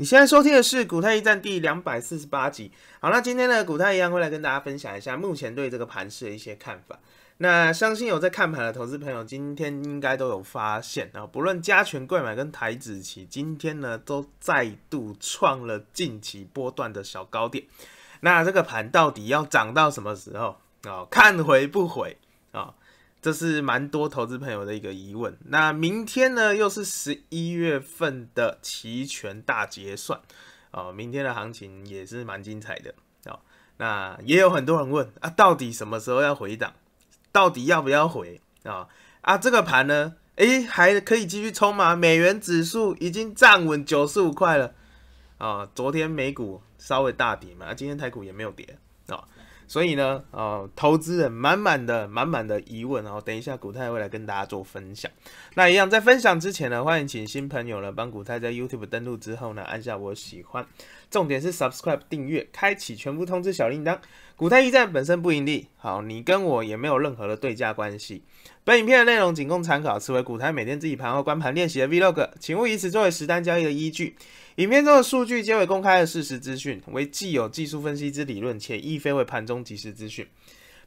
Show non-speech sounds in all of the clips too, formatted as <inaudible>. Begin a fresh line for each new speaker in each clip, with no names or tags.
你现在收听的是《股太一战》第两百四十八集。好，那今天呢，股太一样会来跟大家分享一下目前对这个盘市的一些看法。那相信有在看盘的投资朋友，今天应该都有发现啊，不论加权、贵买跟台子期，今天呢都再度创了近期波段的小高点。那这个盘到底要涨到什么时候啊？看回不回？这是蛮多投资朋友的一个疑问。那明天呢，又是十一月份的期权大结算，哦，明天的行情也是蛮精彩的，哦。那也有很多人问啊，到底什么时候要回档，到底要不要回啊？啊，这个盘呢，诶，还可以继续冲吗？美元指数已经站稳九十五块了，啊，昨天美股稍微大跌嘛，啊，今天台股也没有跌。所以呢，呃，投资人满满的、满满的疑问，然后等一下古太会来跟大家做分享。那一样，在分享之前呢，欢迎请新朋友呢帮古太在 YouTube 登录之后呢，按下我喜欢，重点是 Subscribe 订阅，开启全部通知小铃铛。古太一站本身不盈利，好，你跟我也没有任何的对价关系。本影片的内容仅供参考，此为古太每天自己盘后观盘练习的 Vlog，请勿以此作为实单交易的依据。影片中的数据、皆为公开的事实资讯为既有技术分析之理论，且亦非为盘中即时资讯，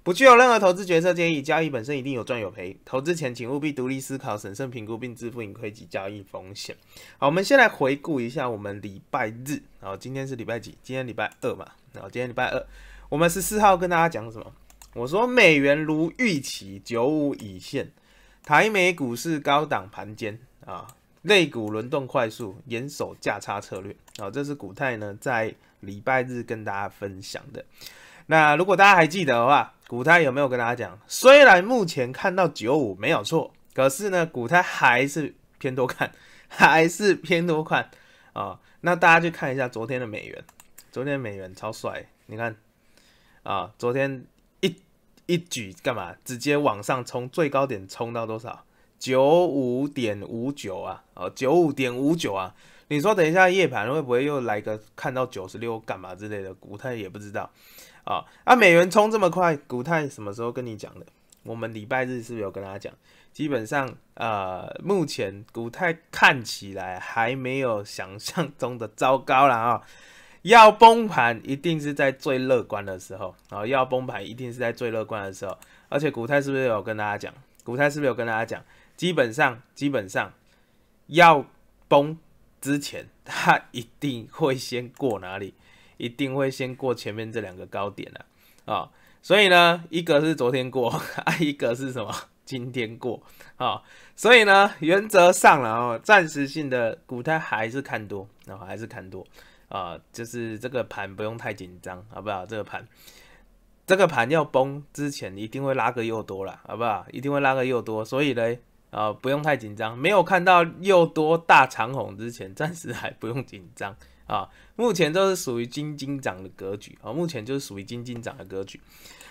不具有任何投资决策建议。交易本身一定有赚有赔，投资前请务必独立思考、审慎评估，并自负盈亏及交易风险。好，我们先来回顾一下我们礼拜日。好，今天是礼拜几？今天礼拜二嘛。然后今天礼拜二，我们十四号跟大家讲什么？我说美元如预期九五以线，台美股市高档盘间啊。肋骨轮动快速，严守价差策略。好，这是股太呢在礼拜日跟大家分享的。那如果大家还记得的话，股太有没有跟大家讲？虽然目前看到九五没有错，可是呢，股太还是偏多看，<laughs> 还是偏多看啊。那大家去看一下昨天的美元，昨天美元超帅，你看啊，昨天一一举干嘛？直接往上冲，最高点冲到多少？九五点五九啊，啊，九五点五九啊，你说等一下夜盘会不会又来个看到九十六干嘛之类的？股太也不知道啊。那美元冲这么快，股太什么时候跟你讲的？我们礼拜日是不是有跟大家讲？基本上，呃，目前股太看起来还没有想象中的糟糕了啊。要崩盘一定是在最乐观的时候啊。要崩盘一定是在最乐观的时候。而且股太是不是有跟大家讲？股太是不是有跟大家讲？基本上，基本上要崩之前，它 <laughs> 一定会先过哪里？一定会先过前面这两个高点了啊！所以呢，一个是昨天过，<laughs> 一个是什么？<laughs> 今天过啊！所以呢，原则上了啊，暂时性的股它还是看多，然后还是看多啊，就是这个盘不用太紧张，好不好？这个盘，这个盘要崩之前，一定会拉个又多了，好不好？一定会拉个又多，所以呢。啊，不用太紧张，没有看到又多大长虹之前，暂时还不用紧张啊。目前都是属于金金涨的格局啊，目前就是属于金金涨的格局。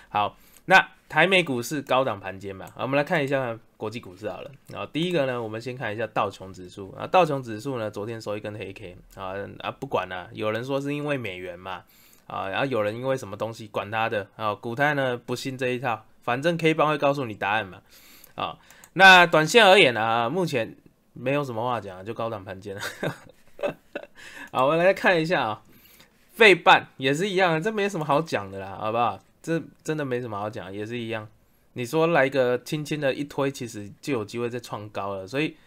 好，那台美股市高档盘间嘛，我们来看一下国际股市好了啊。第一个呢，我们先看一下道琼指数啊，道琼指数呢昨天收一根黑 K 啊啊，不管了，有人说是因为美元嘛啊，然后有人因为什么东西管他的啊，股太呢不信这一套，反正 K 帮会告诉你答案嘛啊。那短线而言呢，目前没有什么话讲，就高档盘间了。<laughs> 好，我们来看一下啊，费半也是一样，这没什么好讲的啦，好不好？这真的没什么好讲，也是一样。你说来个轻轻的一推，其实就有机会再创高了。所以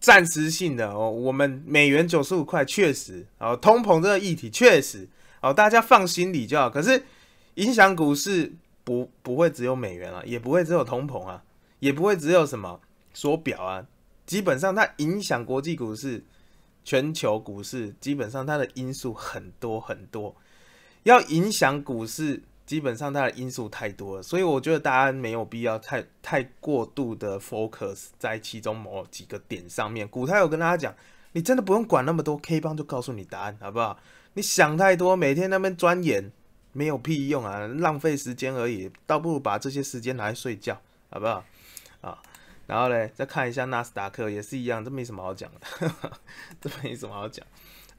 暂时性的哦，我们美元九十五块确实哦，通膨这个议题确实哦，大家放心里就好。可是影响股市不不会只有美元啊，也不会只有通膨啊。也不会只有什么缩表啊，基本上它影响国际股市、全球股市，基本上它的因素很多很多。要影响股市，基本上它的因素太多了，所以我觉得大家没有必要太太过度的 focus 在其中某几个点上面。股太有跟大家讲，你真的不用管那么多，K 棒就告诉你答案好不好？你想太多，每天那边钻研没有屁用啊，浪费时间而已，倒不如把这些时间拿来睡觉好不好？然后嘞，再看一下纳斯达克也是一样，这没什么好讲的，<laughs> 这没什么好讲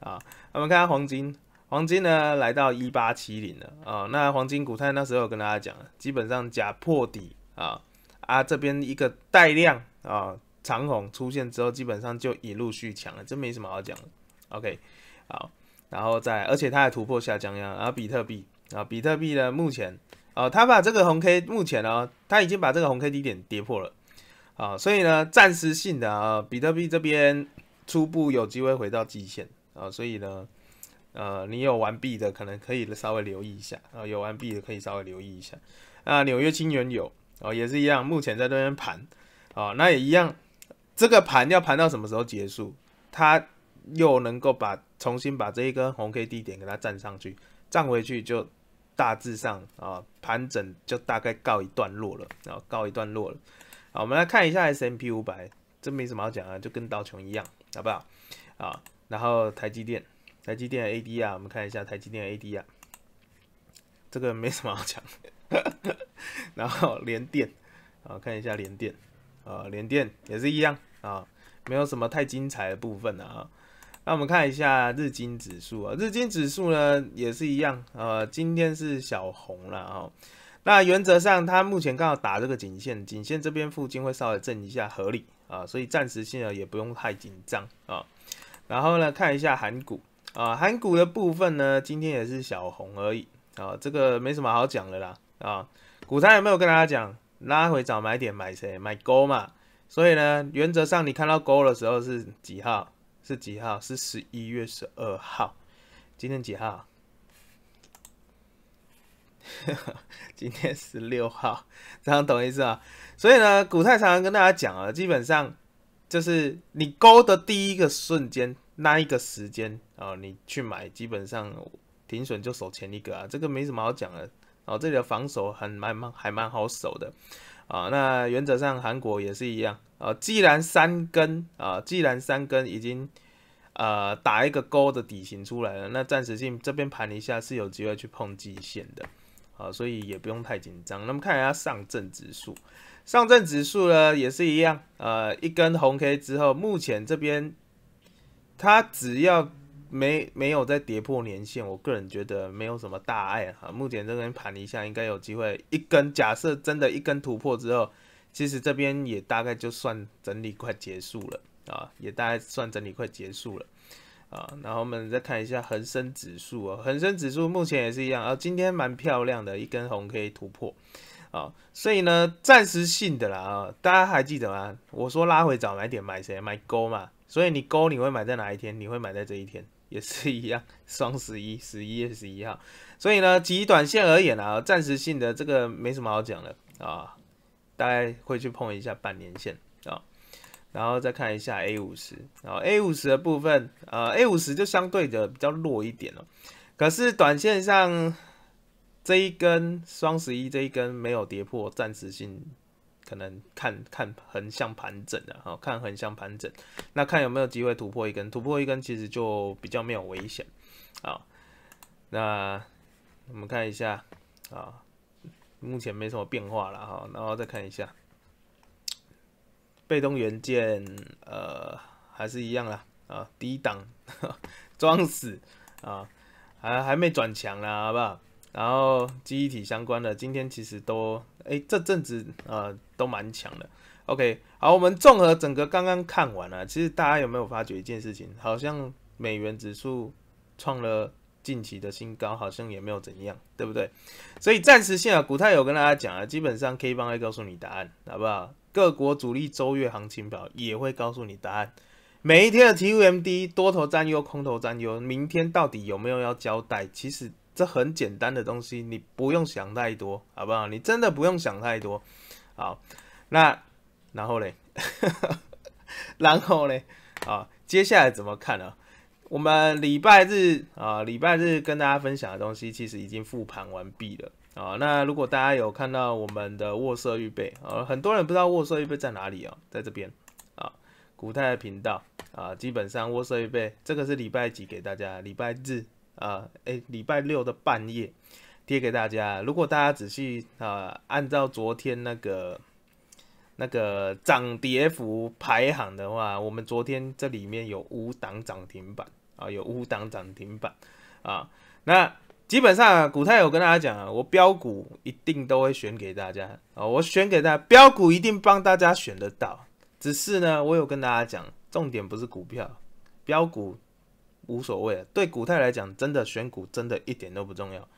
啊。我们看下黄金，黄金呢来到一八七零了啊。那黄金股太那时候跟大家讲了，基本上假破底啊啊，这边一个带量啊长红出现之后，基本上就一路续强了，这没什么好讲的。OK，好，然后再而且它还突破下降压，然后比特币啊，比特币呢目前啊，它把这个红 K 目前呢，它已经把这个红 K 低点跌破了。啊，所以呢，暂时性的啊，比特币这边初步有机会回到极限啊，所以呢，呃，你有完币的可能可以稍微留意一下啊，有完币的可以稍微留意一下。啊，纽约金原油啊也是一样，目前在那边盘啊，那也一样，这个盘要盘到什么时候结束？它又能够把重新把这一根红 K D 点给它站上去，站回去就大致上啊盘整就大概告一段落了啊，告一段落了。好，我们来看一下 S M P 五百，这没什么好讲啊，就跟道琼一样，好不好？啊，然后台积电，台积电 A D 啊，我们看一下台积电 A D 啊，这个没什么好讲。<laughs> 然后联电，啊，看一下联电，啊，联电也是一样啊，没有什么太精彩的部分了啊。那我们看一下日经指数啊，日经指数呢也是一样，呃，今天是小红了啊。那原则上，它目前刚好打这个颈线，颈线这边附近会稍微震一下，合理啊，所以暂时性呢也不用太紧张啊。然后呢，看一下韩股啊，韩股的部分呢，今天也是小红而已啊，这个没什么好讲的啦啊。股坛有没有跟大家讲，拉回找买点买谁？买勾嘛。所以呢，原则上你看到勾的时候是几号？是几号？是十一月十二号。今天几号？<laughs> 今天十六号，这样懂意思啊？所以呢，古太常常跟大家讲啊，基本上就是你勾的第一个瞬间那一个时间啊，你去买，基本上停损就守前一个啊，这个没什么好讲的。然后这里的防守很蛮蛮还蛮好守的啊。那原则上韩国也是一样啊，既然三根啊，既然三根已经呃打一个勾的底型出来了，那暂时性这边盘一下是有机会去碰季线的。啊，所以也不用太紧张。那么看一下上证指数，上证指数呢也是一样，呃，一根红 K 之后，目前这边它只要没没有再跌破年线，我个人觉得没有什么大碍啊。目前这边盘一下，应该有机会一根，假设真的一根突破之后，其实这边也大概就算整理快结束了啊，也大概算整理快结束了。啊，然后我们再看一下恒生指数啊，恒生指数目前也是一样啊，今天蛮漂亮的，一根红可以突破，啊，所以呢，暂时性的啦啊，大家还记得吗？我说拉回早买点买谁？买勾嘛，所以你勾你会买在哪一天？你会买在这一天，也是一样，<laughs> 双十一十一月十一号，所以呢，极短线而言啊，暂时性的这个没什么好讲的啊，大概会去碰一下半年线啊。然后再看一下 A 五十，然后 A 五十的部分，呃，A 五十就相对的比较弱一点了。可是短线上这一根双十一这一根没有跌破，暂时性可能看看横向盘整的哈，看横向盘整，那看有没有机会突破一根，突破一根其实就比较没有危险。啊。那我们看一下啊，目前没什么变化了哈，然后再看一下。被动元件，呃，还是一样啦，啊，低档，<laughs> 装死，啊，还还没转强啦，好不好？然后忆体相关的，今天其实都，哎，这阵子，呃，都蛮强的。OK，好，我们综合整个刚刚看完了，其实大家有没有发觉一件事情？好像美元指数创了近期的新高，好像也没有怎样，对不对？所以暂时性啊，股泰有跟大家讲啊，基本上 K 棒会告诉你答案，好不好？各国主力周月行情表也会告诉你答案。每一天的 T u M D 多头占优，空头占优。明天到底有没有要交代？其实这很简单的东西，你不用想太多，好不好？你真的不用想太多。好，那然后呢？<laughs> 然后呢？啊，接下来怎么看呢？我们礼拜日啊，礼拜日跟大家分享的东西，其实已经复盘完毕了。啊，那如果大家有看到我们的卧射预备，啊，很多人不知道卧射预备在哪里哦，在这边啊，泰的频道啊，基本上卧射预备这个是礼拜几给大家？礼拜日啊，哎，礼拜六的半夜贴给大家。如果大家仔细啊，按照昨天那个那个涨跌幅排行的话，我们昨天这里面有五档涨停板啊，有五档涨停板啊，那。基本上，啊，股太有跟大家讲啊，我标股一定都会选给大家啊，我选给大家标股一定帮大家选得到。只是呢，我有跟大家讲，重点不是股票，标股无所谓。对股太来讲，真的选股真的一点都不重要。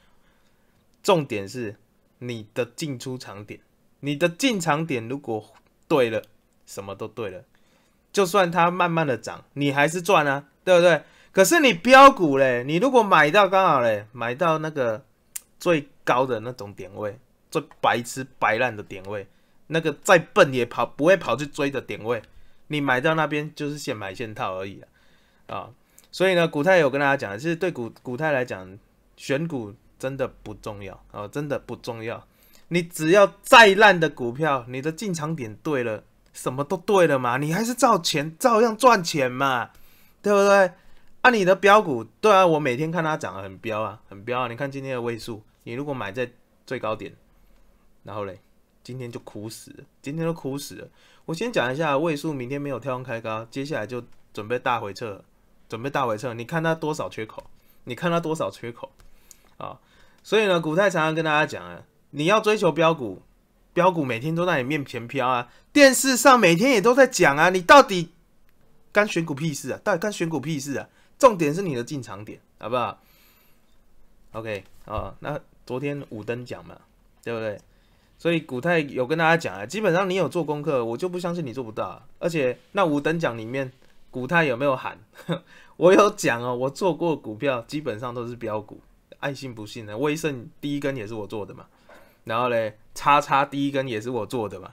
重点是你的进出场点，你的进场点如果对了，什么都对了。就算它慢慢的涨，你还是赚啊，对不对？可是你标股嘞，你如果买到刚好嘞，买到那个最高的那种点位，最白痴白烂的点位，那个再笨也跑不会跑去追的点位，你买到那边就是现买现套而已啊！啊，所以呢，股泰有跟大家讲的，其实对股股泰来讲，选股真的不重要啊，真的不重要。你只要再烂的股票，你的进场点对了，什么都对了嘛，你还是照钱，照样赚钱嘛，对不对？那你的标股对啊，我每天看它涨得很标啊，很标啊。你看今天的位数，你如果买在最高点，然后嘞，今天就哭死，今天都哭死了。我先讲一下位数，明天没有跳空开高，接下来就准备大回撤，准备大回撤。你看它多少缺口，你看它多少缺口啊。所以呢，股太常常跟大家讲啊，你要追求标股，标股每天都在你面前飘啊，电视上每天也都在讲啊，你到底干选股屁事啊？到底干选股屁事啊？重点是你的进场点，好不好？OK 啊，那昨天五等奖嘛，对不对？所以古泰有跟大家讲啊，基本上你有做功课，我就不相信你做不到。而且那五等奖里面，古泰有没有喊？<laughs> 我有讲哦，我做过股票，基本上都是标股，爱信不信呢。威盛第一根也是我做的嘛，然后嘞，叉叉第一根也是我做的嘛，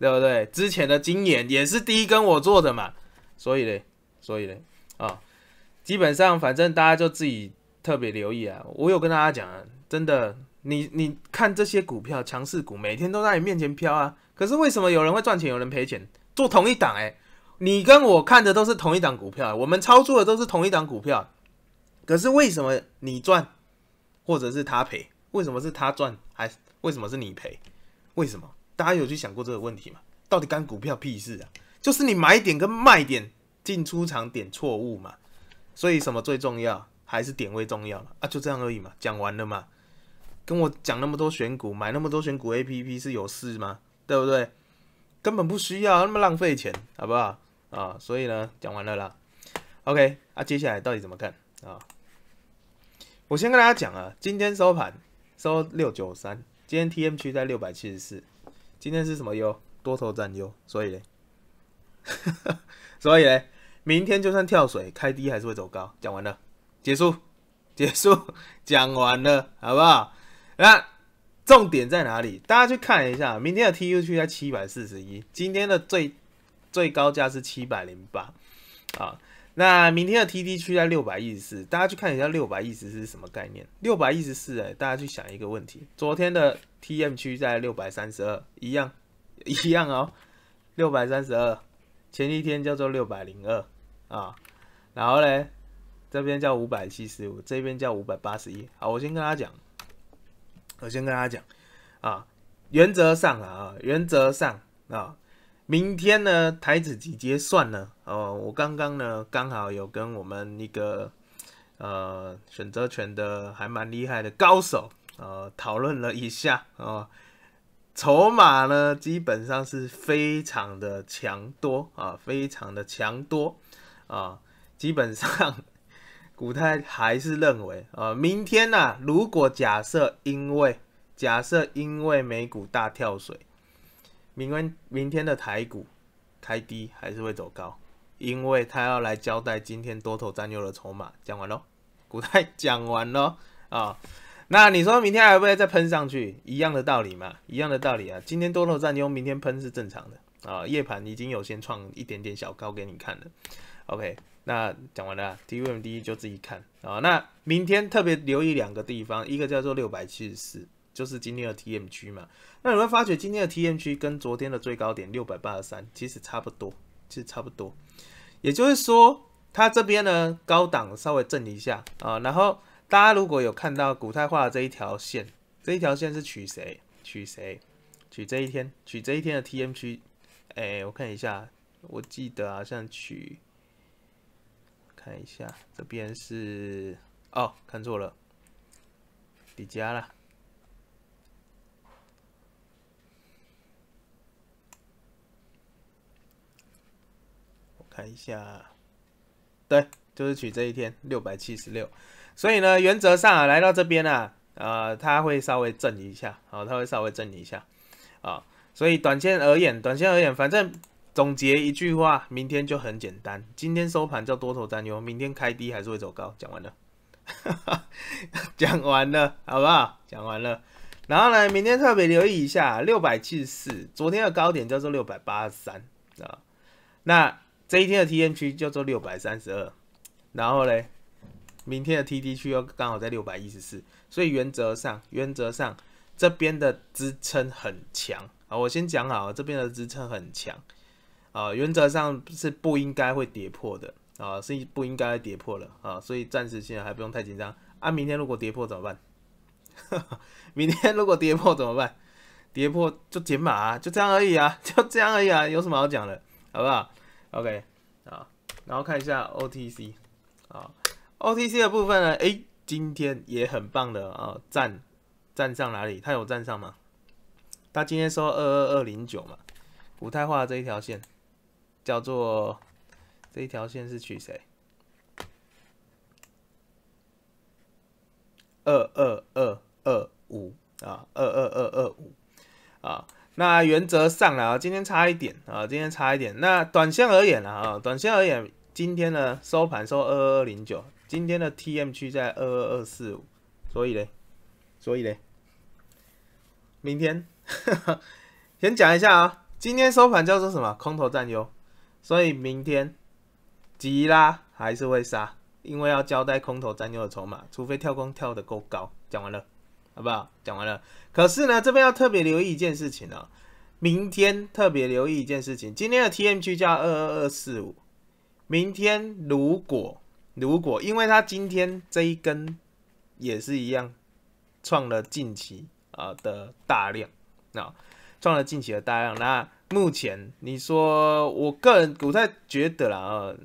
对不对？之前的经验也是第一根我做的嘛，所以嘞，所以嘞，啊。基本上，反正大家就自己特别留意啊。我有跟大家讲，啊，真的，你你看这些股票强势股，每天都在你面前飘啊。可是为什么有人会赚钱，有人赔钱？做同一档哎，你跟我看的都是同一档股票，我们操作的都是同一档股票，可是为什么你赚，或者是他赔？为什么是他赚，还为什么是你赔？为什么？大家有去想过这个问题吗？到底干股票屁事啊？就是你买点跟卖点，进出场点错误嘛？所以什么最重要？还是点位重要啊？就这样而已嘛，讲完了嘛。跟我讲那么多选股，买那么多选股 A P P 是有事吗？对不对？根本不需要，那么浪费钱，好不好？啊，所以呢，讲完了啦。OK，啊，接下来到底怎么看啊？我先跟大家讲啊，今天收盘收六九三，今天 T M 区在六百七十四，今天是什么优？多头占优，所以，呢，<laughs> 所以呢，明天就算跳水开低还是会走高，讲完了，结束，<laughs> 结束，讲完了，好不好？那重点在哪里？大家去看一下，明天的 T U 区在七百四十一，今天的最最高价是七百零八，啊，那明天的 T D 区在六百一十四，大家去看一下六百一十四是什么概念？六百一十四，哎，大家去想一个问题，昨天的 T M 区在六百三十二，一样，<laughs> 一样哦，六百三十二，前一天叫做六百零二。啊，然后呢，这边叫五百七十五，这边叫五百八十一。好，我先跟大家讲，我先跟大家讲啊，原则上啊，原则上啊，明天呢，台子直接算呢。哦，我刚刚呢，刚好有跟我们一个呃选择权的还蛮厉害的高手呃讨论了一下啊，筹码呢基本上是非常的强多啊，非常的强多。啊，基本上，股太还是认为啊，明天呢，如果假设因为假设因为美股大跳水，明天明天的台股开低还是会走高，因为他要来交代今天多头占优的筹码。讲完喽，股太讲完喽啊，那你说明天还会再喷上去？一样的道理嘛，一样的道理啊，今天多头占优，明天喷是正常的啊。夜盘已经有先创一点点小高给你看了。OK，那讲完了，T M D 就自己看啊。那明天特别留意两个地方，一个叫做六百七十四，就是今天的 T M 区嘛。那你会发觉今天的 T M 区跟昨天的最高点六百八十三其实差不多，其实差不多。也就是说，它这边呢，高档稍微震一下啊。然后大家如果有看到古太化的这一条线，这一条线是取谁？取谁？取这一天，取这一天的 T M 区。哎，我看一下，我记得好像取。看一下，这边是哦，看错了，迪迦了。我看一下，对，就是取这一天六百七十六。所以呢，原则上啊，来到这边呢，呃，它会稍微震一下，好，它会稍微震一下啊。所以短线而言，短线而言，反正。总结一句话，明天就很简单。今天收盘叫多头占优，明天开低还是会走高。讲完了，<laughs> 讲完了，好不好？讲完了。然后呢，明天特别留意一下六百七十四，昨天的高点叫做六百八十三啊。那这一天的 T M 区叫做六百三十二，然后呢，明天的 T D 区又刚好在六百一十四，所以原则上原则上这边的支撑很强啊。我先讲好，这边的支撑很强。啊，原则上是不应该会跌破的啊，是不应该跌破了啊，所以暂时现在还不用太紧张啊。明天如果跌破怎么办？<laughs> 明天如果跌破怎么办？跌破就减码，就这样而已啊，就这样而已啊，有什么好讲的，好不好？OK 啊，然后看一下 OTC 啊，OTC 的部分呢，诶，今天也很棒的啊，站站上哪里？它有站上吗？它今天收二二二零九嘛，五太化的这一条线。叫做这一条线是取谁？二二二二五啊，二二二二五啊。那原则上啊，今天差一点啊，今天差一点。那短线而言啊，短线而言，今天的收盘收二二零九，今天的 TM 区在二二二四五，所以嘞，所以嘞，明天 <laughs> 先讲一下啊，今天收盘叫做什么？空头占优。所以明天急拉还是会杀，因为要交代空头占优的筹码，除非跳空跳得够高。讲完了，好不好？讲完了。可是呢，这边要特别留意一件事情哦。明天特别留意一件事情，今天的 T M G 加二二二四五，明天如果如果，因为它今天这一根也是一样创了近期啊的大量，那创了近期的大量，那。目前你说，我个人不太觉得啦，呃，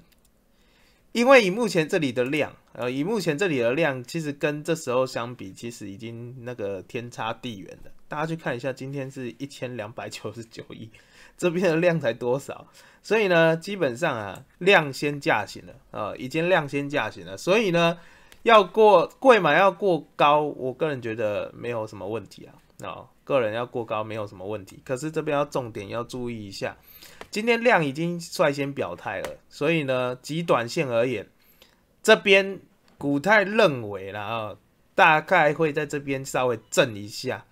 因为以目前这里的量，呃，以目前这里的量，其实跟这时候相比，其实已经那个天差地远了。大家去看一下，今天是一千两百九十九亿，<laughs> 这边的量才多少？所以呢，基本上啊，量先价行了，啊，已经量先价行了，所以呢，要过贵嘛，要过高，我个人觉得没有什么问题啊。哦，个人要过高没有什么问题，可是这边要重点要注意一下。今天量已经率先表态了，所以呢，极短线而言，这边股太认为了啊，大概会在这边稍微震一下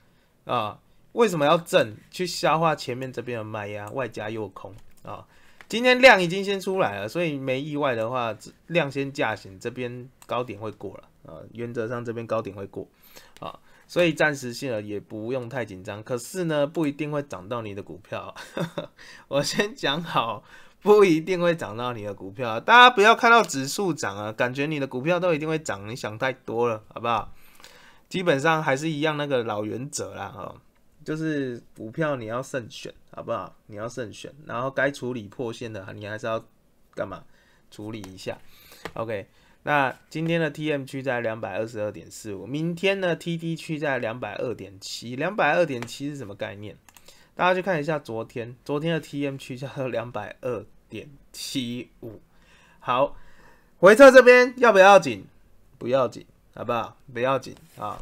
啊。为什么要震？去消化前面这边的卖压，外加又空啊。今天量已经先出来了，所以没意外的话，量先下行，这边高点会过了啊。原则上这边高点会过啊。所以暂时性的也不用太紧张。可是呢，不一定会涨到你的股票。<laughs> 我先讲好，不一定会涨到你的股票。大家不要看到指数涨啊，感觉你的股票都一定会涨，你想太多了，好不好？基本上还是一样那个老原则啦，哈，就是股票你要慎选，好不好？你要慎选，然后该处理破线的，你还是要干嘛？处理一下，OK。那今天的 T M 区在两百二十二点四五，明天呢 T D 区在两百二点七，两百二点七是什么概念？大家去看一下昨天，昨天的 T M 区叫两百二点七五。好，回测这边要不要紧？不要紧，好不好？不要紧啊。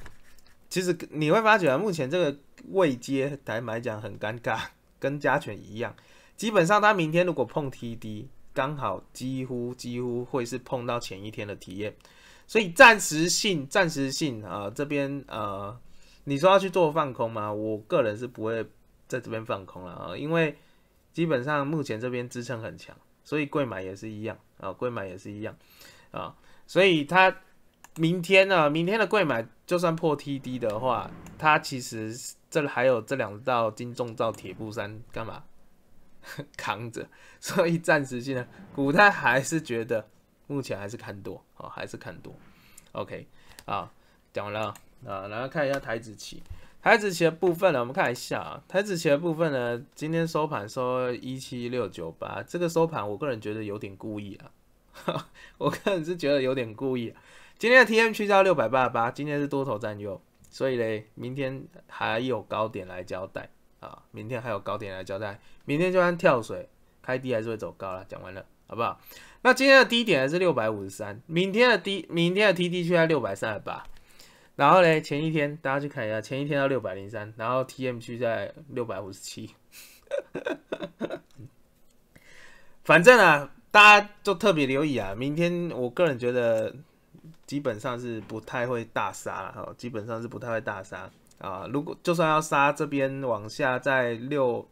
其实你会发现，目前这个位阶台买讲很尴尬，跟加权一样。基本上，他明天如果碰 T D。刚好几乎几乎会是碰到前一天的体验，所以暂时性暂时性啊，这边呃，你说要去做放空吗？我个人是不会在这边放空了啊，因为基本上目前这边支撑很强，所以贵买也是一样啊，贵买也是一样啊，所以它明天呢，明天的贵买就算破 T D 的话，它其实这还有这两道金钟罩铁布衫干嘛？<laughs> 扛着，所以暂时性呢，股太还是觉得目前还是看多啊，还是看多，OK 啊，讲完了啊，来看一下台子期，台子期的部分呢，我们看一下啊，台子期的部分呢，今天收盘收一七六九八，这个收盘我个人觉得有点故意啊，<laughs> 我个人是觉得有点故意，今天的 TM 区到六百八十八，今天是多头占优，所以嘞，明天还有高点来交代。啊，明天还有高点来交代，明天就算跳水开低还是会走高了。讲完了，好不好？那今天的低点还是六百五十三，明天的低，明天的 T D 区在六百三十八，然后呢，前一天大家去看一下，前一天到六百零三，然后 T M 区在六百五十七。反正啊，大家就特别留意啊，明天我个人觉得基本上是不太会大杀了，哈，基本上是不太会大杀。啊，如果就算要杀这边往下，在六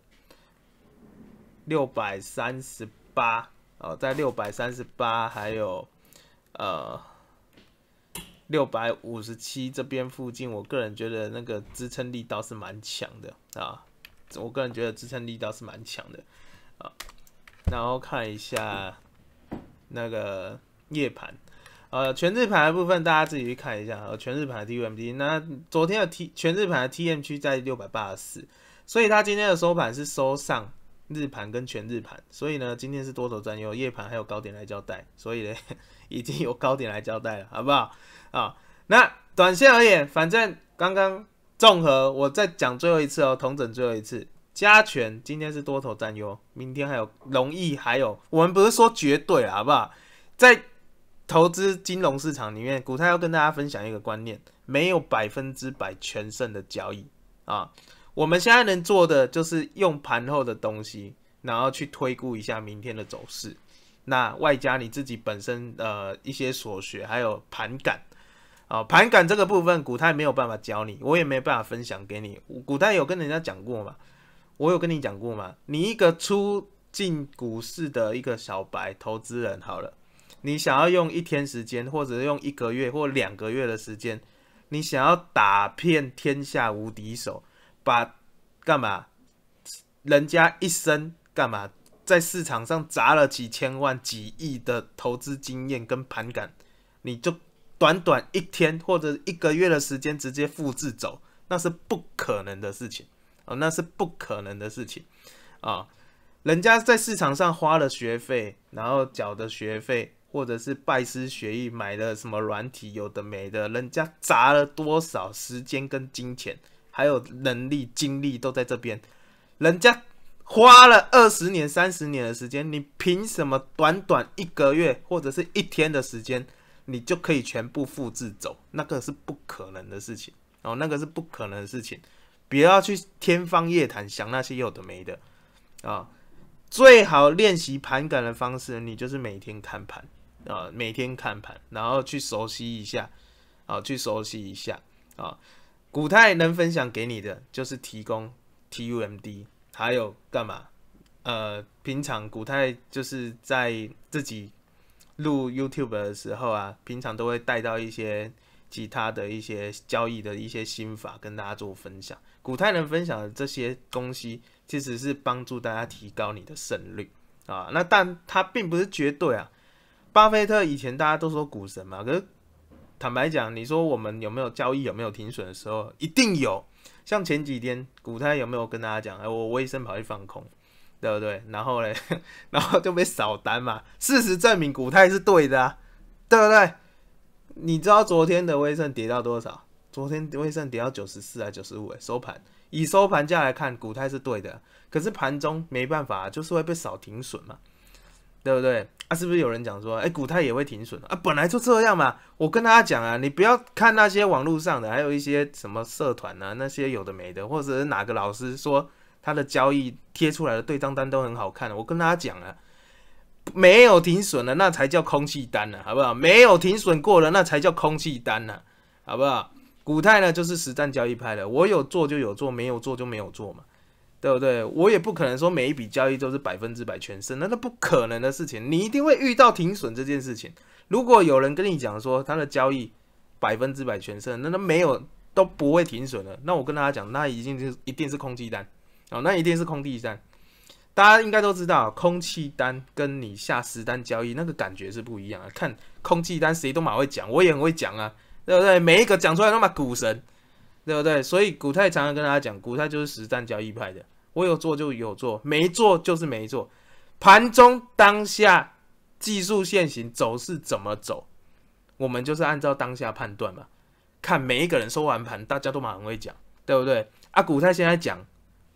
六百三十八啊，在六百三十八，还有呃六百五十七这边附近，我个人觉得那个支撑力倒是蛮强的啊。我个人觉得支撑力倒是蛮强的啊。然后看一下那个夜盘。呃，全日盘的部分大家自己去看一下。呃，全日盘的 TMD，那昨天的 T 全日盘的 TM 区在六百八十四，所以它今天的收盘是收上日盘跟全日盘，所以呢，今天是多头占优，夜盘还有高点来交代，所以呢，<laughs> 已经有高点来交代了，好不好？啊，那短线而言，反正刚刚综合我再讲最后一次哦，同整最后一次加权，今天是多头占优，明天还有容易还有我们不是说绝对，好不好？在投资金融市场里面，古泰要跟大家分享一个观念：没有百分之百全胜的交易啊。我们现在能做的就是用盘后的东西，然后去推估一下明天的走势。那外加你自己本身呃一些所学，还有盘感啊，盘感这个部分古泰没有办法教你，我也没办法分享给你。古泰有跟人家讲过嘛？我有跟你讲过吗？你一个初进股市的一个小白投资人，好了。你想要用一天时间，或者是用一个月或两个月的时间，你想要打遍天下无敌手，把干嘛？人家一生干嘛？在市场上砸了几千万、几亿的投资经验跟盘感，你就短短一天或者一个月的时间直接复制走，那是不可能的事情啊！那是不可能的事情啊！人家在市场上花了学费，然后缴的学费。或者是拜师学艺，买了什么软体，有的没的，人家砸了多少时间跟金钱，还有能力、精力都在这边，人家花了二十年、三十年的时间，你凭什么短短一个月或者是一天的时间，你就可以全部复制走？那个是不可能的事情，哦，那个是不可能的事情，不要去天方夜谭想那些有的没的啊！最好练习盘感的方式，你就是每天看盘。啊，每天看盘，然后去熟悉一下，啊，去熟悉一下啊。古泰能分享给你的，就是提供 TUMD，还有干嘛？呃，平常古泰就是在自己录 YouTube 的时候啊，平常都会带到一些其他的一些交易的一些心法，跟大家做分享。古泰能分享的这些东西，其实是帮助大家提高你的胜率啊。那但它并不是绝对啊。巴菲特以前大家都说股神嘛，可是坦白讲，你说我们有没有交易，有没有停损的时候，一定有。像前几天股太有没有跟大家讲，哎，我微胜跑去放空，对不对？然后嘞，<laughs> 然后就被扫单嘛。事实证明股太是对的，啊，对不对？你知道昨天的微盛跌到多少？昨天微盛跌到九十四还九十五？哎，收盘以收盘价来看，股太是对的，可是盘中没办法，就是会被扫停损嘛。对不对啊？是不是有人讲说，哎，股泰也会停损啊？本来就这样嘛。我跟大家讲啊，你不要看那些网络上的，还有一些什么社团啊，那些有的没的，或者是哪个老师说他的交易贴出来的对账单都很好看。我跟大家讲啊，没有停损的那才叫空气单呢，好不好？没有停损过的那才叫空气单呢，好不好？股泰呢就是实战交易派的，我有做就有做，没有做就没有做嘛。对不对？我也不可能说每一笔交易都是百分之百全胜，那那不可能的事情，你一定会遇到停损这件事情。如果有人跟你讲说他的交易百分之百全胜，那那没有都不会停损的。那我跟大家讲，那一定是一定是空气单啊，那一定是空地单。大家应该都知道，空气单跟你下实单交易那个感觉是不一样的。看空气单，谁都蛮会讲，我也很会讲啊，对不对？每一个讲出来都么股神。对不对？所以股太常常跟大家讲，股太就是实战交易派的。我有做就有做，没做就是没做。盘中当下技术线型走势怎么走，我们就是按照当下判断嘛。看每一个人收完盘，大家都蛮会讲，对不对？啊，股太现在讲，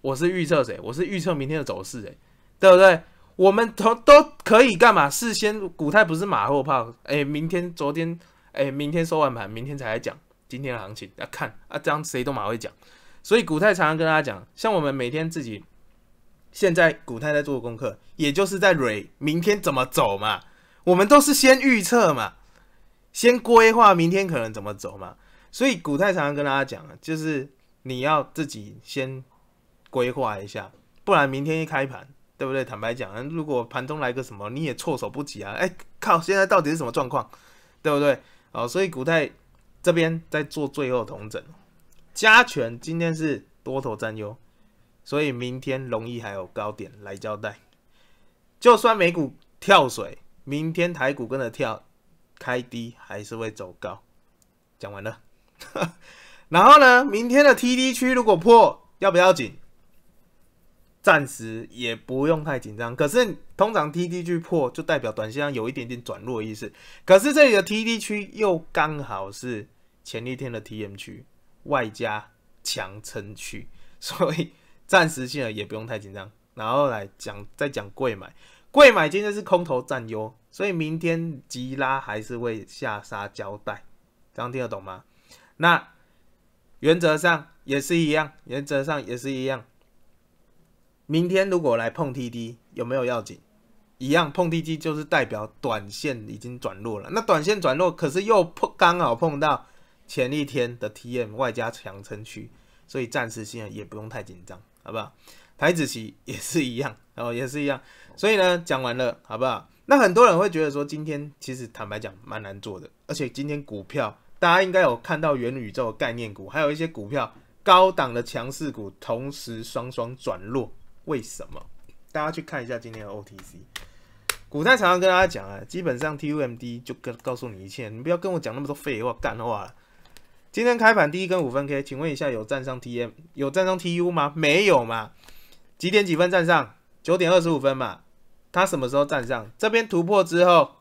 我是预测谁？我是预测明天的走势诶，对不对？我们都都可以干嘛？事先股太不是马后炮诶，明天、昨天诶，明天收完盘，明天才来讲。今天的行情，要看啊，这样谁都马会讲。所以古太常常跟大家讲，像我们每天自己，现在古太在做功课，也就是在蕊明天怎么走嘛，我们都是先预测嘛，先规划明天可能怎么走嘛。所以古太常常跟大家讲啊，就是你要自己先规划一下，不然明天一开盘，对不对？坦白讲，如果盘中来个什么，你也措手不及啊！哎，靠，现在到底是什么状况，对不对？哦，所以古太。这边在做最后同整，加权今天是多头占优，所以明天容易还有高点来交代。就算美股跳水，明天台股跟着跳，开低还是会走高。讲完了，<laughs> 然后呢，明天的 TD 区如果破要不要紧？暂时也不用太紧张。可是通常 TD 区破就代表短线上有一点点转弱意思。可是这里的 TD 区又刚好是。前一天的 T M 区外加强撑区，<laughs> 所以暂时性的也不用太紧张。然后来讲，再讲贵买，贵买今天是空头占优，所以明天吉拉还是会下杀交代，这样听得懂吗？那原则上也是一样，原则上也是一样。明天如果来碰 T D 有没有要紧？一样，碰 T D 就是代表短线已经转弱了。那短线转弱，可是又碰刚好碰到。前一天的 T M 外加强撑区，所以暂时性也不用太紧张，好不好？台子期也是一样，哦，也是一样。所以呢，讲完了，好不好？那很多人会觉得说，今天其实坦白讲蛮难做的，而且今天股票大家应该有看到元宇宙概念股，还有一些股票高档的强势股同时双双转弱，为什么？大家去看一下今天的 O T C。股太常常跟大家讲啊，基本上 T U M D 就跟告诉你一切，你不要跟我讲那么多废话干话了。今天开盘第一根五分 K，请问一下有站上 TM 有站上 TU 吗？没有嘛？几点几分站上？九点二十五分嘛？它什么时候站上？这边突破之后，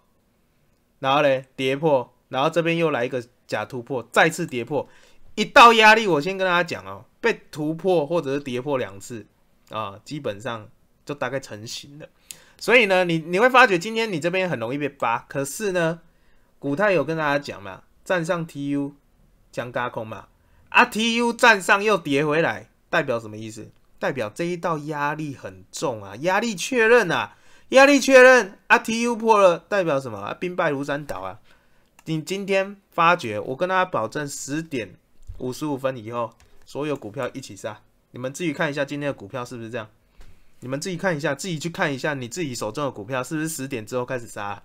然后嘞跌破，然后这边又来一个假突破，再次跌破，一道压力。我先跟大家讲哦，被突破或者是跌破两次啊，基本上就大概成型了。所以呢，你你会发觉今天你这边很容易被扒，可是呢，古泰有跟大家讲嘛，站上 TU。将嘎空嘛啊 t u 站上又跌回来，代表什么意思？代表这一道压力很重啊，压力确认啊，压力确认啊 t u 破了，代表什么？兵败如山倒啊！你今天发觉，我跟大家保证，十点五十五分以后，所有股票一起杀。你们自己看一下今天的股票是不是这样？你们自己看一下，自己去看一下你自己手中的股票是不是十点之后开始杀？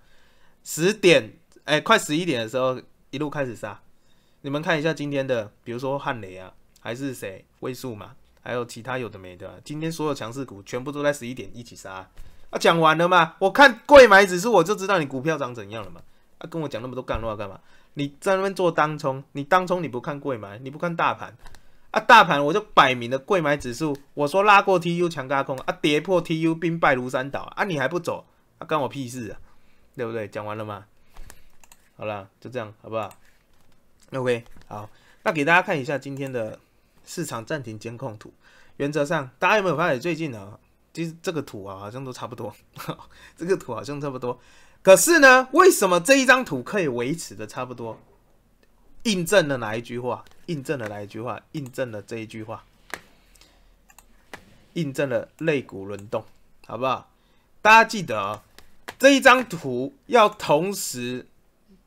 十点，哎，快十一点的时候一路开始杀。你们看一下今天的，比如说汉雷啊，还是谁位数嘛，还有其他有的没的。今天所有强势股全部都在十一点一起杀啊！讲完了吗？我看贵买指数，我就知道你股票涨怎样了嘛。啊，跟我讲那么多干话干嘛？你在那边做当冲，你当冲你不看贵买，你不看大盘啊？大盘我就摆明了贵买指数，我说拉过 TU 强加空啊，跌破 TU 兵败如山倒啊，你还不走啊？关我屁事啊，对不对？讲完了吗？好了，就这样，好不好？OK，好，那给大家看一下今天的市场暂停监控图。原则上，大家有没有发现最近呢，其实这个图啊好像都差不多。<laughs> 这个图好像差不多，可是呢，为什么这一张图可以维持的差不多？印证了哪一句话？印证了哪一句话？印证了这一句话。印证了肋骨轮动，好不好？大家记得这一张图要同时。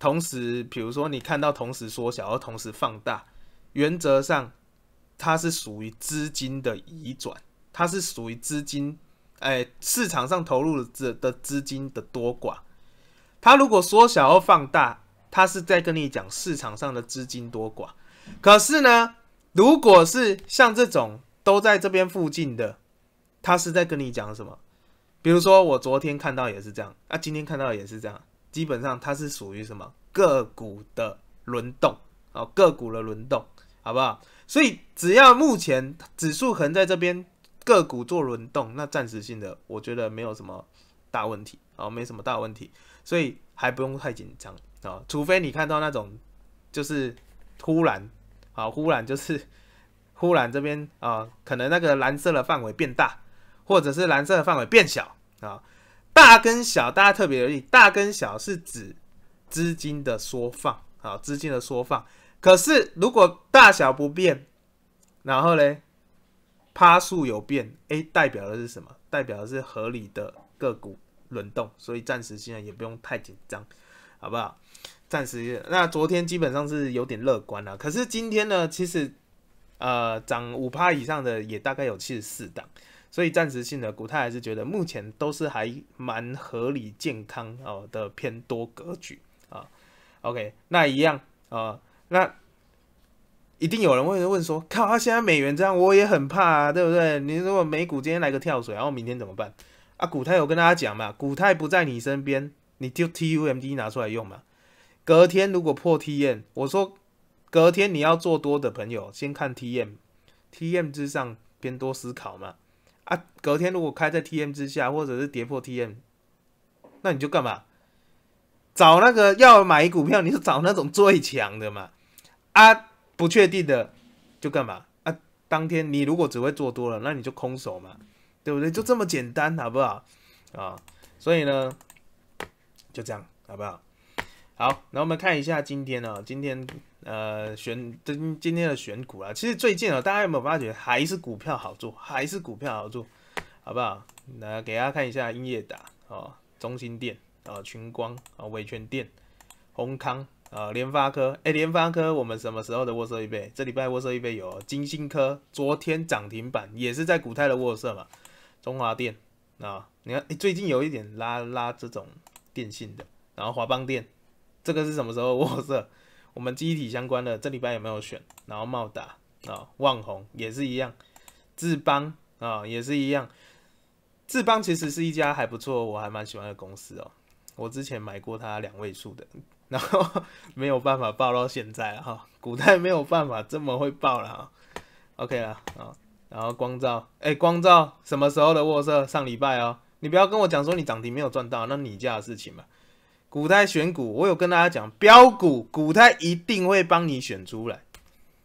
同时，比如说你看到同时缩小，和同时放大，原则上它是属于资金的移转，它是属于资金，哎，市场上投入的资的资金的多寡。它如果缩小和放大，它是在跟你讲市场上的资金多寡。可是呢，如果是像这种都在这边附近的，它是在跟你讲什么？比如说我昨天看到也是这样，啊，今天看到也是这样。基本上它是属于什么个股的轮动哦，个股的轮动，好不好？所以只要目前指数可能在这边个股做轮动，那暂时性的我觉得没有什么大问题啊，没什么大问题，所以还不用太紧张啊，除非你看到那种就是突然啊，忽然就是 <laughs> 忽然这边啊，可能那个蓝色的范围变大，或者是蓝色的范围变小啊。大跟小，大家特别留意。大跟小是指资金的缩放啊，资金的缩放。可是如果大小不变，然后呢，趴数有变，哎，代表的是什么？代表的是合理的个股轮动。所以暂时现在也不用太紧张，好不好？暂时，那昨天基本上是有点乐观了。可是今天呢，其实呃，涨五趴以上的也大概有七十四档。所以暂时性的，股太还是觉得目前都是还蛮合理、健康哦的偏多格局啊。OK，那一样啊，那一定有人会问说：靠，现在美元这样，我也很怕啊，对不对？你如果美股今天来个跳水，然后明天怎么办啊？股泰有跟大家讲嘛，股泰不在你身边，你就 TUMD 拿出来用嘛。隔天如果破 T M，我说隔天你要做多的朋友，先看 T M，T M 之上偏多思考嘛。啊，隔天如果开在 T M 之下，或者是跌破 T M，那你就干嘛？找那个要买股票，你是找那种最强的嘛？啊，不确定的就干嘛？啊，当天你如果只会做多了，那你就空手嘛，对不对？就这么简单，好不好？啊，所以呢，就这样，好不好？好，那我们看一下今天呢？今天呃选今今天的选股啊，其实最近啊，大家有没有发觉还是股票好做？还是股票好做，好不好？那给大家看一下：英业达哦，中心店啊，群光啊，伟权店，宏康啊，联发科。哎，联发科我们什么时候的握色一杯？这礼拜握色一杯有金星科，昨天涨停板也是在股泰的握色嘛？中华电啊，你看哎，最近有一点拉拉这种电信的，然后华邦电。这个是什么时候握色？我们机体相关的这礼拜有没有选？然后茂达啊，万红也是一样，智邦啊也是一样，智邦其实是一家还不错，我还蛮喜欢的公司哦。我之前买过它两位数的，然后 <laughs> 没有办法爆到现在了哈。古代没有办法这么会爆了哈。OK 了啊，然后光照，哎，光照什么时候的握色？上礼拜哦。你不要跟我讲说你涨停没有赚到，那你家的事情嘛。股太选股，我有跟大家讲标股，股太一定会帮你选出来，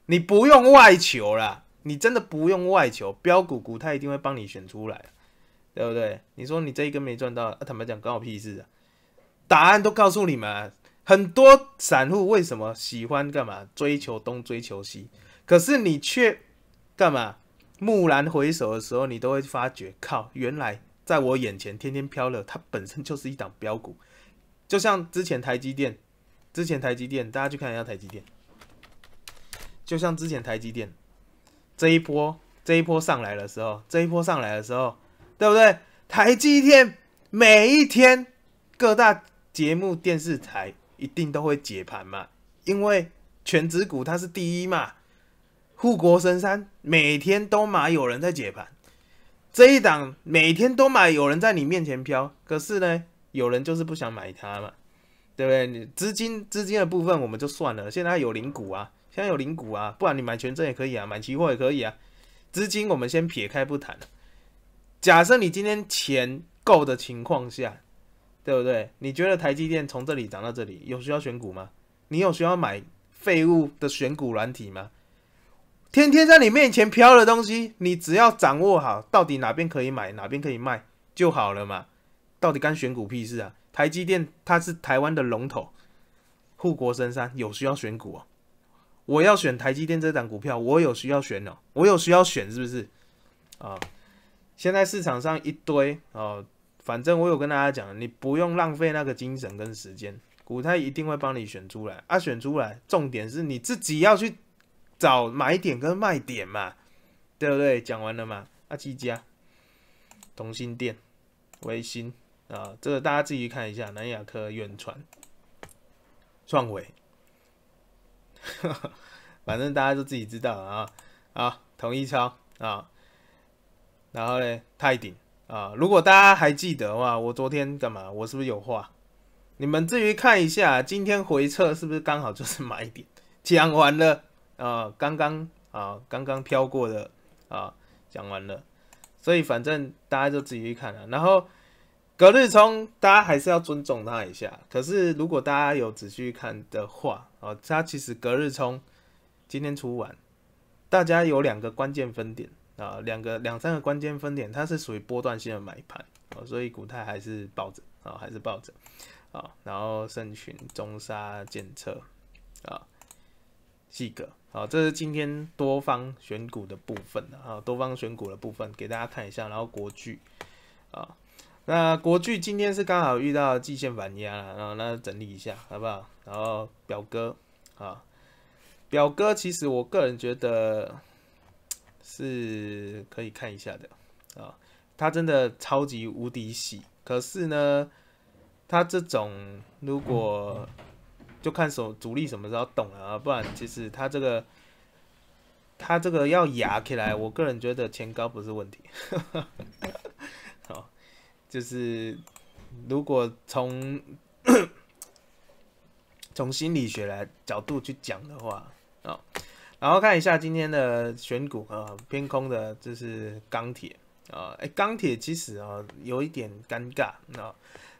你不用外求了，你真的不用外求，标股股胎一定会帮你选出来你不用外求啦，你真的不用外求标股股胎一定会帮你选出来对不对？你说你这一根没赚到，他们讲关我屁事啊？答案都告诉你们，很多散户为什么喜欢干嘛追求东追求西，可是你却干嘛木然回首的时候，你都会发觉靠，原来在我眼前天天飘了，它本身就是一档标股。就像之前台积电，之前台积电，大家去看一下台积电。就像之前台积电这一波，这一波上来的时候，这一波上来的时候，对不对？台积电每一天各大节目电视台一定都会解盘嘛，因为全指股它是第一嘛，护国神山每天都嘛有人在解盘，这一档每天都嘛有人在你面前飘，可是呢？有人就是不想买它嘛，对不对？你资金资金的部分我们就算了，现在有零股啊，现在有零股啊，不然你买权证也可以啊，买期货也可以啊。资金我们先撇开不谈假设你今天钱够的情况下，对不对？你觉得台积电从这里涨到这里，有需要选股吗？你有需要买废物的选股软体吗？天天在你面前飘的东西，你只要掌握好到底哪边可以买，哪边可以卖就好了嘛。到底干选股屁事啊？台积电它是台湾的龙头，护国神山，有需要选股啊？我要选台积电这档股票，我有需要选哦，我有需要选是不是？啊，现在市场上一堆哦，反正我有跟大家讲，你不用浪费那个精神跟时间，股太一定会帮你选出来啊，选出来，重点是你自己要去找买点跟卖点嘛，对不对？讲完了嘛，阿七家，同心店。微星。啊，这个大家自己看一下，南亚科、远传、创伟，反正大家都自己知道啊啊，统一超啊，然后呢，泰鼎啊，如果大家还记得的话，我昨天干嘛？我是不是有话？你们自己看一下，今天回撤是不是刚好就是买点？讲完了啊，刚刚啊，刚刚飘过的啊，讲完了，所以反正大家就自己去看了，然后。隔日冲，大家还是要尊重他一下。可是如果大家有仔细看的话啊，他其实隔日冲，今天出完，大家有两个关键分点啊，两个两三个关键分点，它是属于波段性的买盘啊，所以股泰还是抱着啊，还是抱着啊，然后圣群、中沙检测啊，细格，好，这是今天多方选股的部分啊，多方选股的部分给大家看一下，然后国巨啊。那国剧今天是刚好遇到季线反压了，然后那整理一下好不好？然后表哥啊，表哥其实我个人觉得是可以看一下的啊，他真的超级无敌喜。可是呢，他这种如果就看手主力什么时候动了啊，不然其实他这个他这个要压起来，我个人觉得前高不是问题。<laughs> 就是，如果从 <coughs> 从心理学来角度去讲的话啊，然后看一下今天的选股啊，偏空的就是钢铁啊，哎，钢铁其实啊有一点尴尬啊，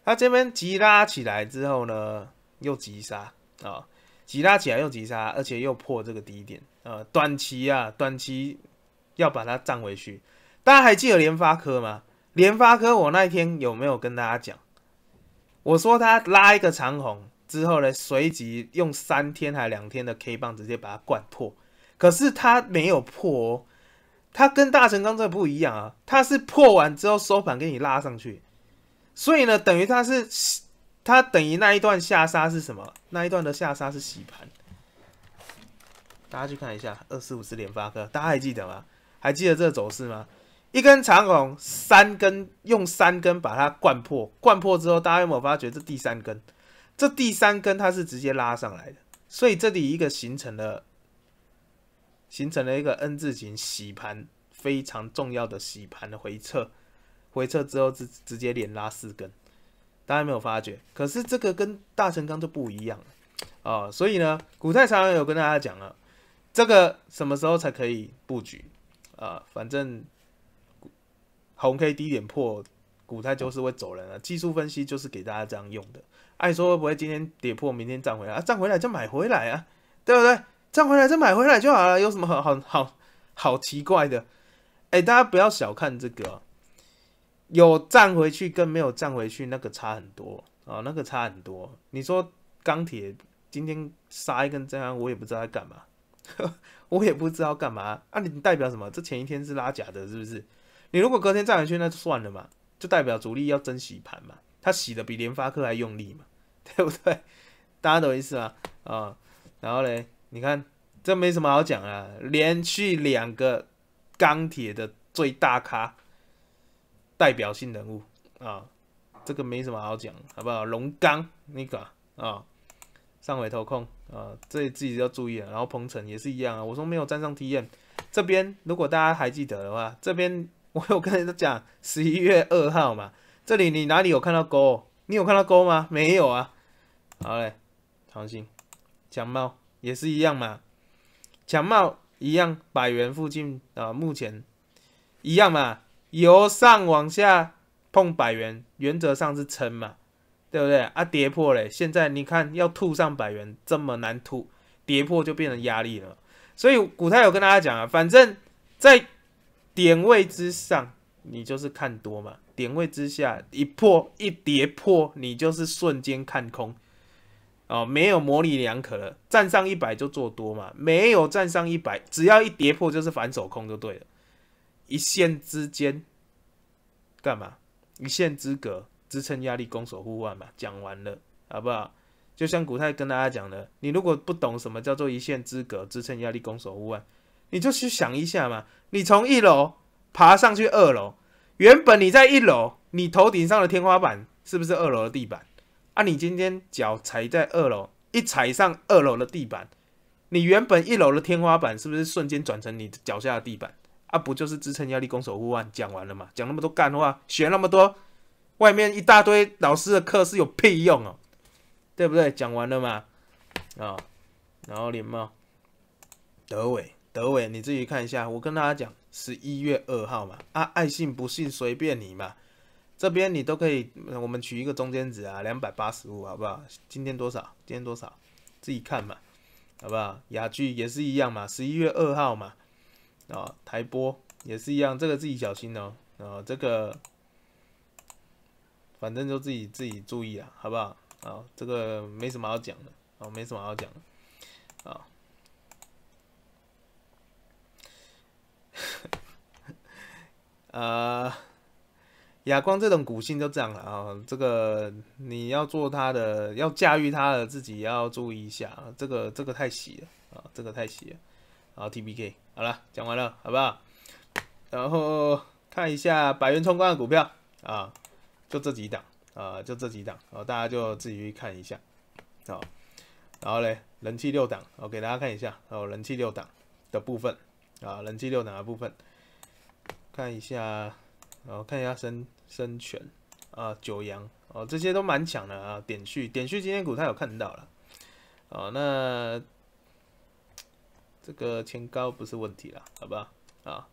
它这边急拉起来之后呢，又急杀啊，急拉起来又急杀，而且又破这个低点啊，短期啊，短期要把它涨回去，大家还记得联发科吗？联发科，我那一天有没有跟大家讲？我说他拉一个长虹之后呢，随即用三天还两天的 K 棒直接把它灌破，可是他没有破哦。他跟大成刚才不一样啊，他是破完之后收盘给你拉上去，所以呢，等于他是他等于那一段下杀是什么？那一段的下杀是洗盘。大家去看一下二四五四联发科，大家还记得吗？还记得这个走势吗？一根长虹，三根用三根把它灌破，灌破之后，大家有没有发觉这第三根？这第三根它是直接拉上来的，所以这里一个形成了形成了一个 N 字形洗盘，非常重要的洗盘的回撤，回撤之后直直接连拉四根，大家没有发觉？可是这个跟大成钢就不一样了啊！所以呢，古太常有跟大家讲了，这个什么时候才可以布局啊？反正。红 K 低点破，股太就是会走人了。技术分析就是给大家这样用的。爱说不会今天跌破，明天涨回来啊，涨回来就买回来啊，对不对？涨回来再买回来就好了，有什么好好好好奇怪的？哎，大家不要小看这个，有涨回去跟没有涨回去那个差很多啊，那个差很多。你说钢铁今天杀一根这样，我也不知道干嘛，<laughs> 我也不知道干嘛。啊，你代表什么？这前一天是拉假的，是不是？你如果隔天再回去，那就算了嘛，就代表主力要真洗盘嘛，他洗的比联发科还用力嘛，<laughs> 对不对？大家懂意思啊？啊，然后嘞，你看这没什么好讲啊，连续两个钢铁的最大咖，代表性人物啊，这个没什么好讲，好不好？龙钢，那个啊，上回头空啊，这自己要注意了。然后鹏程也是一样啊，我说没有站上 T 验，这边如果大家还记得的话，这边。我有跟人家讲十一月二号嘛，这里你哪里有看到钩？你有看到钩吗？没有啊。好嘞，长兴强茂也是一样嘛，强茂一样百元附近啊，目前一样嘛，由上往下碰百元，原则上是撑嘛，对不对？啊，跌破嘞，现在你看要吐上百元这么难吐，跌破就变成压力了。所以古太有跟大家讲啊，反正在。点位之上，你就是看多嘛；点位之下，一破一跌破，你就是瞬间看空。哦，没有模棱两可了，站上一百就做多嘛，没有站上一百，只要一跌破就是反手空就对了。一线之间，干嘛？一线之隔，支撑压力，攻守互换嘛。讲完了，好不好？就像古泰跟大家讲的，你如果不懂什么叫做一线之隔、支撑压力、攻守互换，你就去想一下嘛。你从一楼爬上去二楼，原本你在一楼，你头顶上的天花板是不是二楼的地板？啊，你今天脚踩在二楼，一踩上二楼的地板，你原本一楼的天花板是不是瞬间转成你脚下的地板？啊，不就是支撑压力攻守护腕？讲完了吗？讲那么多干话，学那么多，外面一大堆老师的课是有屁用哦，对不对？讲完了吗？啊，然后连帽，德伟。德伟，你自己看一下。我跟大家讲，十一月二号嘛，啊，爱信不信随便你嘛。这边你都可以，我们取一个中间值啊，两百八十五，好不好？今天多少？今天多少？自己看嘛，好不好？雅居也是一样嘛，十一月二号嘛，啊，台播也是一样，这个自己小心哦。啊，这个反正就自己自己注意啊，好不好？啊，这个没什么好讲的啊，没什么好讲的啊。<laughs> 呃，哑光这种股性就这样了啊。这个你要做它的，要驾驭它的，自己要注意一下。这个这个太洗了啊，这个太洗了。好 t B k 好了，讲完了，好不好？然后看一下百元冲关的股票啊，就这几档啊，就这几档，大家就自己去看一下。好，然后嘞，人气六档，我给大家看一下哦，人气六档的部分。啊，人机六档的部分，看一下，然后看一下深深泉，啊，九阳哦，这些都蛮强的啊。点序点序今天股票有看到了，哦，那这个前高不是问题了，好吧？啊，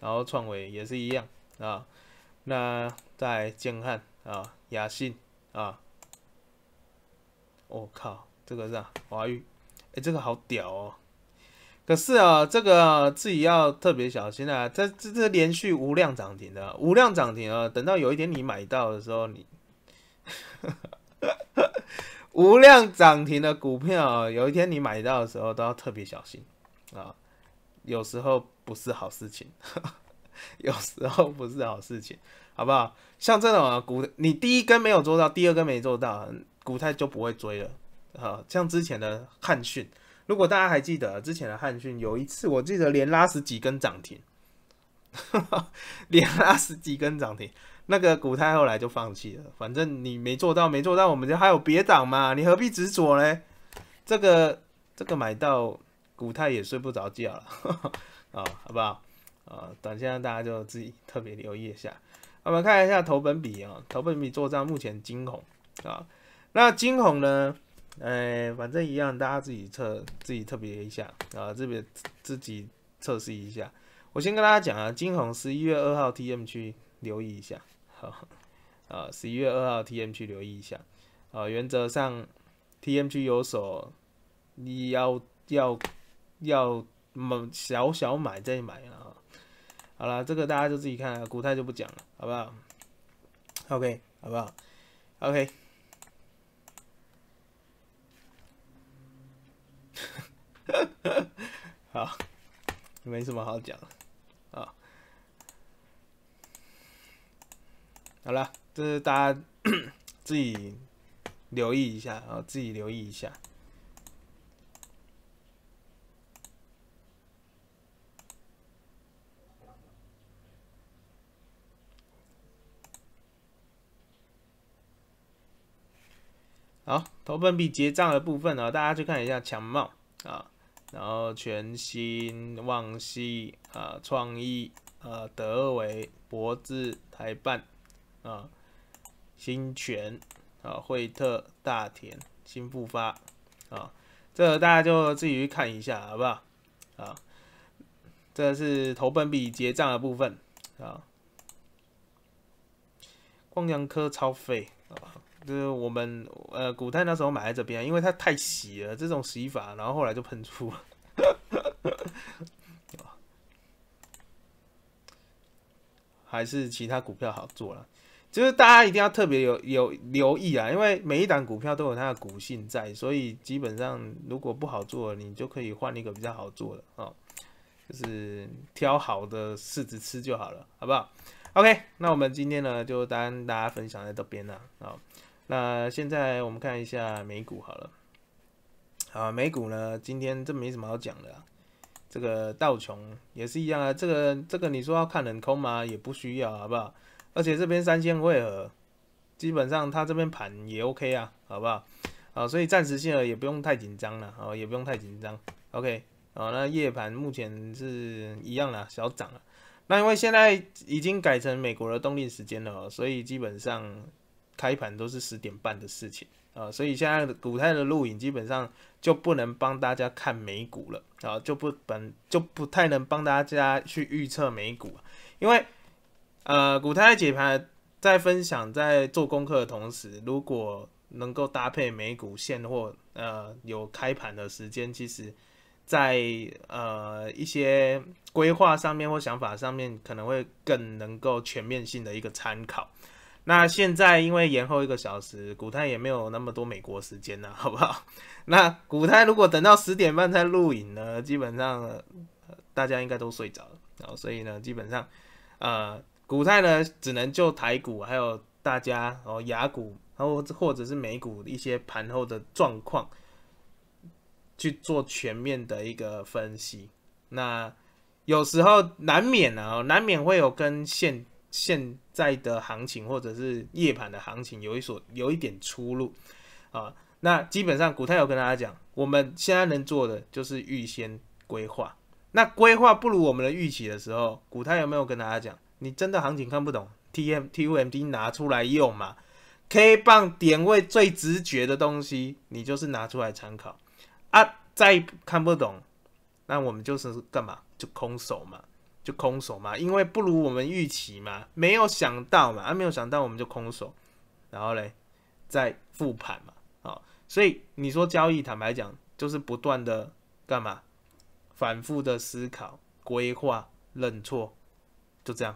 然后创伟也是一样啊，那在建汉啊，雅信啊，我靠，这个是华玉，哎，这个好屌哦。可是啊，这个自己要特别小心啊！这这这连续无量涨停的无量涨停啊，等到有一天你买到的时候，你 <laughs> 无量涨停的股票啊，有一天你买到的时候都要特别小心啊！有时候不是好事情，<laughs> 有时候不是好事情，好不好？像这种股，你第一根没有做到，第二根没做到，股太就不会追了啊！像之前的汉讯。如果大家还记得之前的汉讯，有一次我记得连拉十几根涨停，<laughs> 连拉十几根涨停，那个股太后来就放弃了。反正你没做到，没做到，我们就还有别涨嘛，你何必执着呢？这个这个买到股太也睡不着觉了啊，<laughs> 好不好？啊？短线大家就自己特别留意一下。我们看一下投本比啊，投本比做账目前惊恐啊，那惊恐呢？哎，反正一样，大家自己测，自己特别一下啊，特别自己测试一下。我先跟大家讲啊，金红十一月二号 T M 区留意一下，啊，十一月二号 T M 区留意一下，啊，原则上 T M 区有所，你要要要么小小买再买啊。好了，这个大家就自己看，啊，股泰就不讲了，好不好？OK，好不好？OK。好，没什么好讲的啊。好了，这是大家自己留意一下啊，自己留意一下。好，投奔币结账的部分呢，大家去看一下强帽啊。然后全新、旺西啊，创意啊，德维、博智、台办啊，新全啊，惠特、大田、新复发啊，这个、大家就自己去看一下好不好？啊，这是投本笔结账的部分啊，光阳科超费啊。就是我们呃，股代那时候买在这边，因为它太洗了这种洗法，然后后来就喷出，还是其他股票好做了。就是大家一定要特别有有留意啊，因为每一档股票都有它的股性在，所以基本上如果不好做，你就可以换一个比较好做的啊，就是挑好的柿子吃就好了，好不好？OK，那我们今天呢就跟大家分享在这边了啊。那现在我们看一下美股好了，啊，美股呢，今天这没什么好讲的，这个道琼也是一样啊，这个这个你说要看冷空吗？也不需要，好不好？而且这边三千回合，基本上它这边盘也 OK 啊，好不好？啊，所以暂时性也不用太紧张了，哦，也不用太紧张，OK，好，那夜盘目前是一样了，小涨了。那因为现在已经改成美国的冬令时间了，所以基本上。开盘都是十点半的事情啊，所以现在的股太的录影基本上就不能帮大家看美股了啊，就不本就不太能帮大家去预测美股，因为呃股太解盘在分享在做功课的同时，如果能够搭配美股现货呃有开盘的时间，其实，在呃一些规划上面或想法上面，可能会更能够全面性的一个参考。那现在因为延后一个小时，股太也没有那么多美国时间了，<laughs> 好不好？那股太如果等到十点半才录影呢，基本上大家应该都睡着了，然后所以呢，基本上，呃，股太呢只能就台股，还有大家哦雅股，然后或者是美股一些盘后的状况，去做全面的一个分析。那有时候难免啊，难免会有跟现现在的行情或者是夜盘的行情有一所有一点出入啊，那基本上古太有跟大家讲，我们现在能做的就是预先规划。那规划不如我们的预期的时候，古太有没有跟大家讲？你真的行情看不懂，T M T U M D 拿出来用嘛？K 棒点位最直觉的东西，你就是拿出来参考啊。再看不懂，那我们就是干嘛？就空手嘛。就空手嘛，因为不如我们预期嘛，没有想到嘛，啊，没有想到我们就空手，然后嘞再复盘嘛，好，所以你说交易，坦白讲就是不断的干嘛，反复的思考、规划、认错，就这样，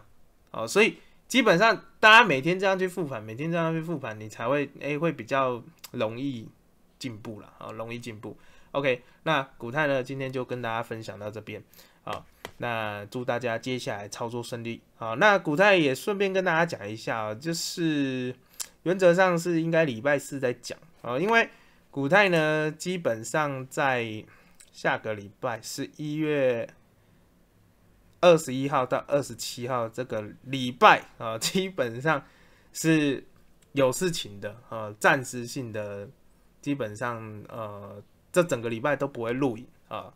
好，所以基本上大家每天这样去复盘，每天这样去复盘，你才会诶，会比较容易进步了，啊，容易进步。OK，那古泰呢，今天就跟大家分享到这边。好，那祝大家接下来操作顺利。好，那古泰也顺便跟大家讲一下啊，就是原则上是应该礼拜四在讲啊，因为古泰呢基本上在下个礼拜是一月二十一号到二十七号这个礼拜啊，基本上是有事情的啊，暂时性的，基本上呃这整个礼拜都不会录影啊。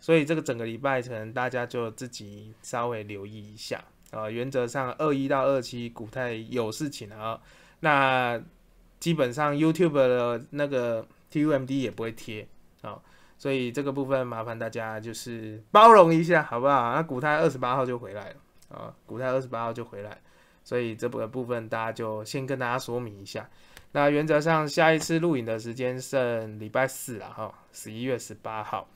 所以这个整个礼拜可能大家就自己稍微留意一下啊。原则上二一到二七股太有事情了，那基本上 YouTube 的那个 TUMD 也不会贴啊。所以这个部分麻烦大家就是包容一下，好不好？那股太二十八号就回来了啊，股太二十八号就回来，所以这部部分大家就先跟大家说明一下。那原则上下一次录影的时间剩礼拜四了哈，十一月十八号。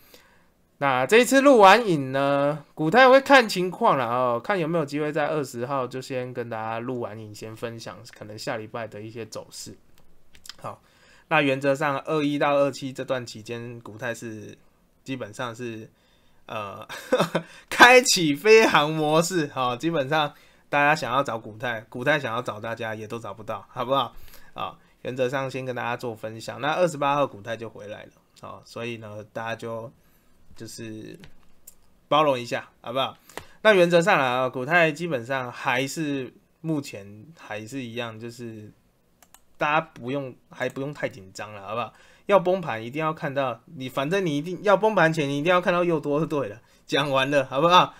那这一次录完影呢，古太会看情况了哦，看有没有机会在二十号就先跟大家录完影，先分享可能下礼拜的一些走势。好，那原则上二一到二七这段期间，古太是基本上是呃 <laughs> 开启飞行模式，好，基本上大家想要找古太，古太想要找大家也都找不到，好不好？啊，原则上先跟大家做分享。那二十八号古太就回来了，哦，所以呢，大家就。就是包容一下，好不好？那原则上来啊，股太基本上还是目前还是一样，就是大家不用还不用太紧张了，好不好？要崩盘一定要看到你，反正你一定要崩盘前你一定要看到又多是对的。讲完了，好不好？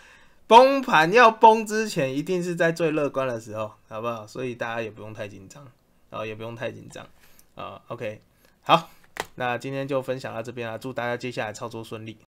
崩盘要崩之前一定是在最乐观的时候，好不好？所以大家也不用太紧张啊，也不用太紧张啊。OK，好，那今天就分享到这边啊，祝大家接下来操作顺利。